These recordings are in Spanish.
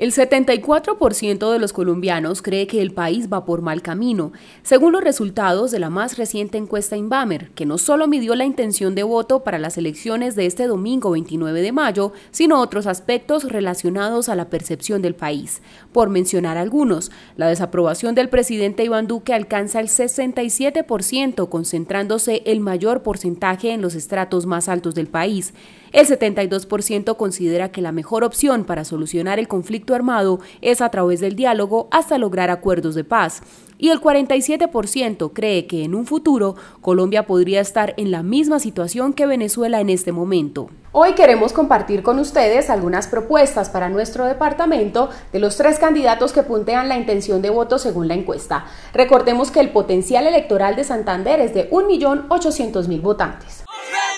El 74% de los colombianos cree que el país va por mal camino, según los resultados de la más reciente encuesta Inbamer, que no solo midió la intención de voto para las elecciones de este domingo 29 de mayo, sino otros aspectos relacionados a la percepción del país. Por mencionar algunos, la desaprobación del presidente Iván Duque alcanza el 67%, concentrándose el mayor porcentaje en los estratos más altos del país. El 72% considera que la mejor opción para solucionar el conflicto armado es a través del diálogo hasta lograr acuerdos de paz. Y el 47% cree que en un futuro Colombia podría estar en la misma situación que Venezuela en este momento. Hoy queremos compartir con ustedes algunas propuestas para nuestro departamento de los tres candidatos que puntean la intención de voto según la encuesta. Recordemos que el potencial electoral de Santander es de 1.800.000 votantes.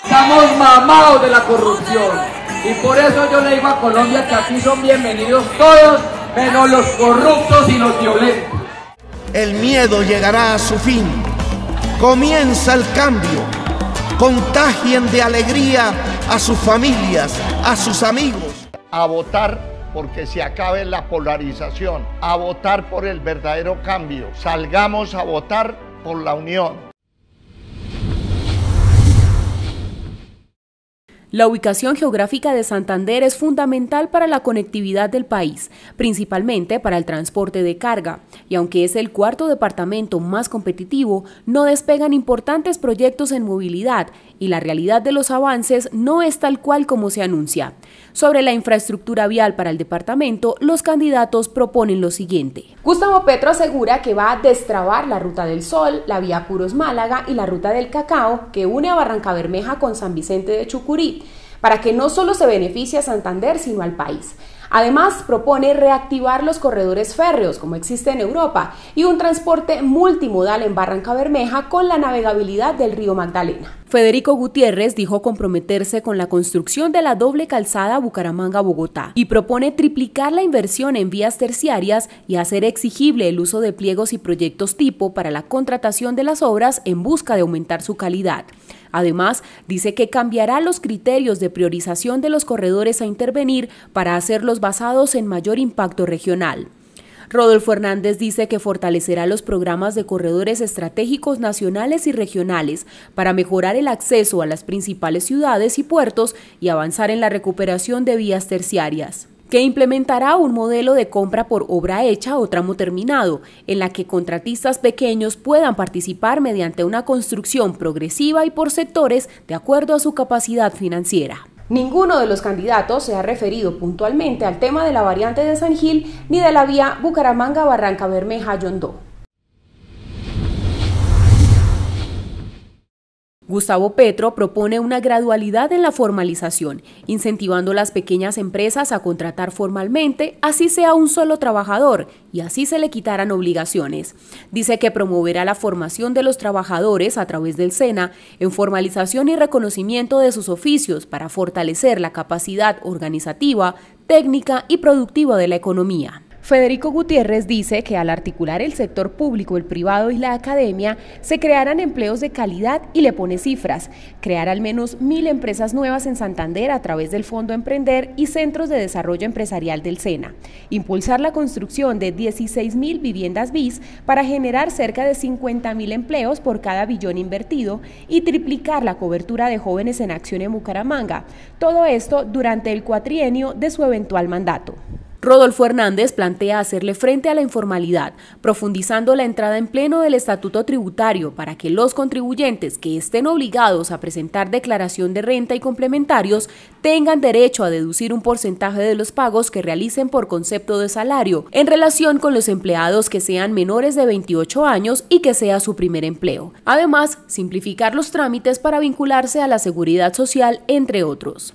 Estamos mamados de la corrupción. Y por eso yo le digo a Colombia que aquí son bienvenidos todos, menos los corruptos y los violentos. El miedo llegará a su fin. Comienza el cambio. Contagien de alegría a sus familias, a sus amigos. A votar porque se acabe la polarización, a votar por el verdadero cambio. Salgamos a votar por la unión. La ubicación geográfica de Santander es fundamental para la conectividad del país, principalmente para el transporte de carga, y aunque es el cuarto departamento más competitivo, no despegan importantes proyectos en movilidad y la realidad de los avances no es tal cual como se anuncia. Sobre la infraestructura vial para el departamento, los candidatos proponen lo siguiente. Gustavo Petro asegura que va a destrabar la Ruta del Sol, la vía Puros Málaga y la Ruta del Cacao que une a Barranca Bermeja con San Vicente de Chucurí para que no solo se beneficie a Santander, sino al país. Además, propone reactivar los corredores férreos, como existe en Europa, y un transporte multimodal en Barranca Bermeja con la navegabilidad del río Magdalena. Federico Gutiérrez dijo comprometerse con la construcción de la doble calzada Bucaramanga-Bogotá y propone triplicar la inversión en vías terciarias y hacer exigible el uso de pliegos y proyectos tipo para la contratación de las obras en busca de aumentar su calidad. Además, dice que cambiará los criterios de priorización de los corredores a intervenir para hacerlos basados en mayor impacto regional. Rodolfo Hernández dice que fortalecerá los programas de corredores estratégicos nacionales y regionales para mejorar el acceso a las principales ciudades y puertos y avanzar en la recuperación de vías terciarias que implementará un modelo de compra por obra hecha o tramo terminado, en la que contratistas pequeños puedan participar mediante una construcción progresiva y por sectores de acuerdo a su capacidad financiera. Ninguno de los candidatos se ha referido puntualmente al tema de la variante de San Gil ni de la vía Bucaramanga-Barranca Bermeja-Yondó. Gustavo Petro propone una gradualidad en la formalización, incentivando a las pequeñas empresas a contratar formalmente, así sea un solo trabajador, y así se le quitarán obligaciones. Dice que promoverá la formación de los trabajadores a través del SENA en formalización y reconocimiento de sus oficios para fortalecer la capacidad organizativa, técnica y productiva de la economía. Federico Gutiérrez dice que al articular el sector público, el privado y la academia, se crearán empleos de calidad y le pone cifras. Crear al menos mil empresas nuevas en Santander a través del Fondo Emprender y Centros de Desarrollo Empresarial del SENA. Impulsar la construcción de 16 mil viviendas BIS para generar cerca de 50 mil empleos por cada billón invertido y triplicar la cobertura de jóvenes en acción en Bucaramanga. Todo esto durante el cuatrienio de su eventual mandato. Rodolfo Hernández plantea hacerle frente a la informalidad, profundizando la entrada en pleno del Estatuto Tributario para que los contribuyentes que estén obligados a presentar declaración de renta y complementarios tengan derecho a deducir un porcentaje de los pagos que realicen por concepto de salario en relación con los empleados que sean menores de 28 años y que sea su primer empleo. Además, simplificar los trámites para vincularse a la seguridad social, entre otros.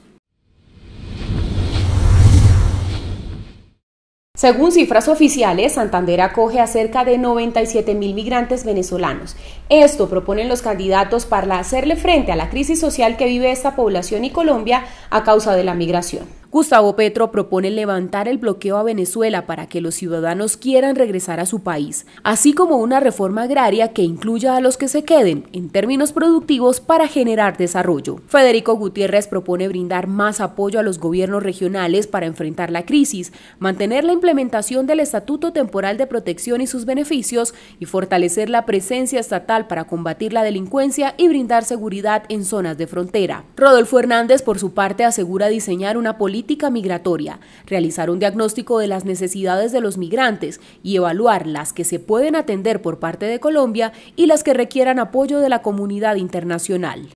Según cifras oficiales, Santander acoge a cerca de 97 mil migrantes venezolanos. Esto proponen los candidatos para hacerle frente a la crisis social que vive esta población y Colombia a causa de la migración. Gustavo Petro propone levantar el bloqueo a Venezuela para que los ciudadanos quieran regresar a su país, así como una reforma agraria que incluya a los que se queden en términos productivos para generar desarrollo. Federico Gutiérrez propone brindar más apoyo a los gobiernos regionales para enfrentar la crisis, mantener la implementación del Estatuto Temporal de Protección y sus beneficios y fortalecer la presencia estatal para combatir la delincuencia y brindar seguridad en zonas de frontera. Rodolfo Hernández, por su parte, asegura diseñar una política política migratoria, realizar un diagnóstico de las necesidades de los migrantes y evaluar las que se pueden atender por parte de Colombia y las que requieran apoyo de la comunidad internacional.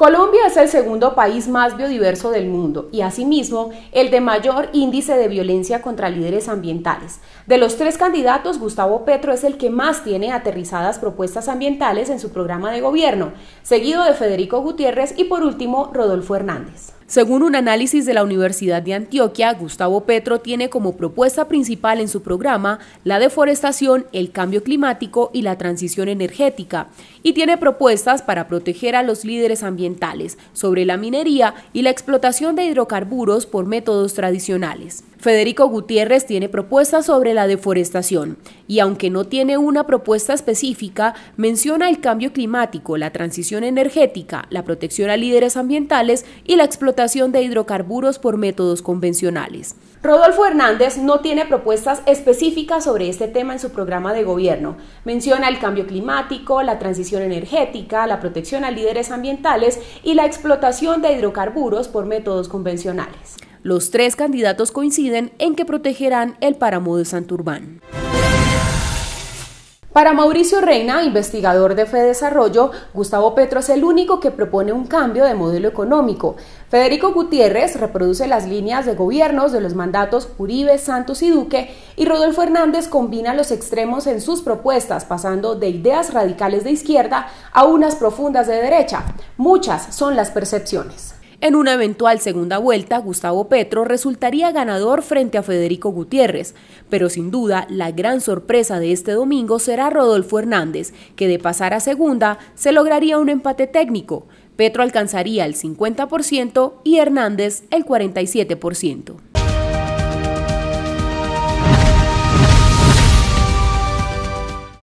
Colombia es el segundo país más biodiverso del mundo y asimismo el de mayor índice de violencia contra líderes ambientales. De los tres candidatos, Gustavo Petro es el que más tiene aterrizadas propuestas ambientales en su programa de gobierno, seguido de Federico Gutiérrez y por último Rodolfo Hernández. Según un análisis de la Universidad de Antioquia, Gustavo Petro tiene como propuesta principal en su programa la deforestación, el cambio climático y la transición energética, y tiene propuestas para proteger a los líderes ambientales sobre la minería y la explotación de hidrocarburos por métodos tradicionales. Federico Gutiérrez tiene propuestas sobre la deforestación y aunque no tiene una propuesta específica, menciona el cambio climático, la transición energética, la protección a líderes ambientales y la explotación de hidrocarburos por métodos convencionales. Rodolfo Hernández no tiene propuestas específicas sobre este tema en su programa de gobierno. Menciona el cambio climático, la transición energética, la protección a líderes ambientales y la explotación de hidrocarburos por métodos convencionales. Los tres candidatos coinciden en que protegerán el páramo de Santurbán. Para Mauricio Reina, investigador de FEDesarrollo, Gustavo Petro es el único que propone un cambio de modelo económico. Federico Gutiérrez reproduce las líneas de gobiernos de los mandatos Uribe, Santos y Duque, y Rodolfo Hernández combina los extremos en sus propuestas, pasando de ideas radicales de izquierda a unas profundas de derecha. Muchas son las percepciones. En una eventual segunda vuelta, Gustavo Petro resultaría ganador frente a Federico Gutiérrez, pero sin duda la gran sorpresa de este domingo será Rodolfo Hernández, que de pasar a segunda se lograría un empate técnico. Petro alcanzaría el 50% y Hernández el 47%.